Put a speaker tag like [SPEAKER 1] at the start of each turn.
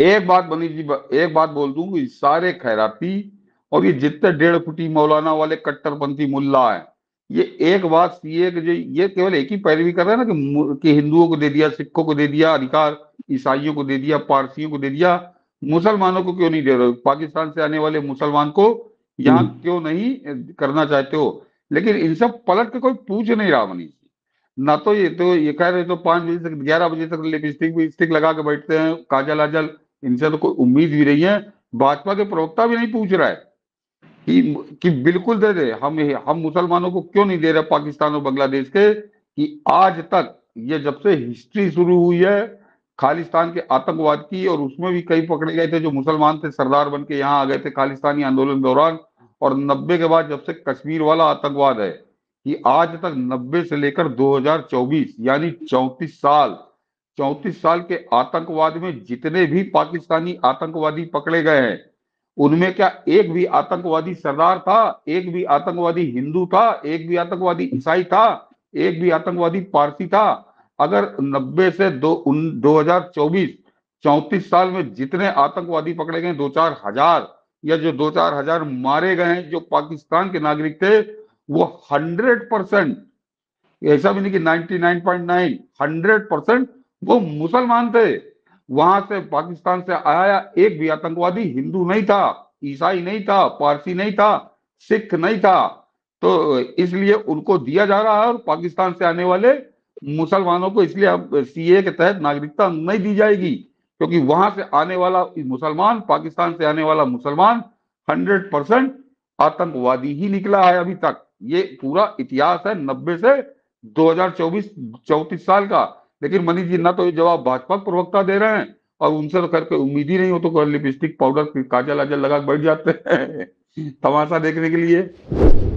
[SPEAKER 1] एक बात बनी जी एक बात बोल दू कि सारे खैराती और ये जितने डेढ़ फुटी मौलाना वाले कट्टरपंथी मुल्ला है ये एक बात ये कि ये केवल एक ही पैरवी कर रहे हैं ना कि, कि हिंदुओं को दे दिया सिखों को दे दिया अधिकार ईसाइयों को दे दिया पारसियों को दे दिया मुसलमानों को क्यों नहीं दे रहे पाकिस्तान से आने वाले मुसलमान को यहाँ हम्म। क्यों नहीं करना चाहते हो लेकिन इन सब पलट के कोई पूछ नहीं रहा मनीष ना तो ये तो ये कह रहे तो पांच बजे तक ग्यारह बजे तक लिपस्टिक लगा के बैठते हैं काजल आजल इनसे तो कोई उम्मीद भी नहीं है भाजपा के प्रवक्ता भी नहीं पूछ रहा है कि, कि बिल्कुल दे दे हम हम मुसलमानों को क्यों नहीं दे रहे पाकिस्तान और बांग्लादेश के कि आज तक ये जब से हिस्ट्री शुरू हुई है खालिस्तान के आतंकवाद की और उसमें भी कई पकड़े गए थे जो मुसलमान थे सरदार बन के यहाँ आ गए थे खालिस्तानी आंदोलन दौरान और नब्बे के बाद जब से कश्मीर वाला आतंकवाद है कि आज तक नब्बे से लेकर 2024 यानी चौंतीस साल चौतीस साल के आतंकवाद में जितने भी पाकिस्तानी आतंकवादी पकड़े गए हैं उनमें क्या एक भी आतंकवादी सरदार था एक भी आतंकवादी हिंदू था एक भी आतंकवादी ईसाई था एक भी आतंकवादी पारसी था अगर नब्बे से दो उन हजार चौबीस चौतीस साल में जितने आतंकवादी पकड़े गए दो चार हजार या जो दो चार हजार मारे गए हैं जो पाकिस्तान के नागरिक थे वो हंड्रेड परसेंट ऐसा भी नहीं कि ninety nine point nine hundred percent वो मुसलमान थे वहां से पाकिस्तान से आया एक भी आतंकवादी हिंदू नहीं था ईसाई नहीं था पारसी नहीं था सिख नहीं था तो इसलिए उनको दिया जा रहा है और पाकिस्तान से आने वाले मुसलमानों को इसलिए अब सीए के तहत नागरिकता नहीं दी जाएगी क्योंकि वहां से आने वाला मुसलमान पाकिस्तान से आने वाला मुसलमान हंड्रेड परसेंट आतंकवादी ही निकला है अभी तक ये पूरा इतिहास है नब्बे से 2024 चौतीस साल का लेकिन मनीष जी ना तो ये जवाब भाजपा प्रवक्ता दे रहे हैं और उनसे तो करके उम्मीद ही नहीं हो तो लिपस्टिक पाउडर काजल आजल लगा बैठ जाते हैं तमाशा देखने के लिए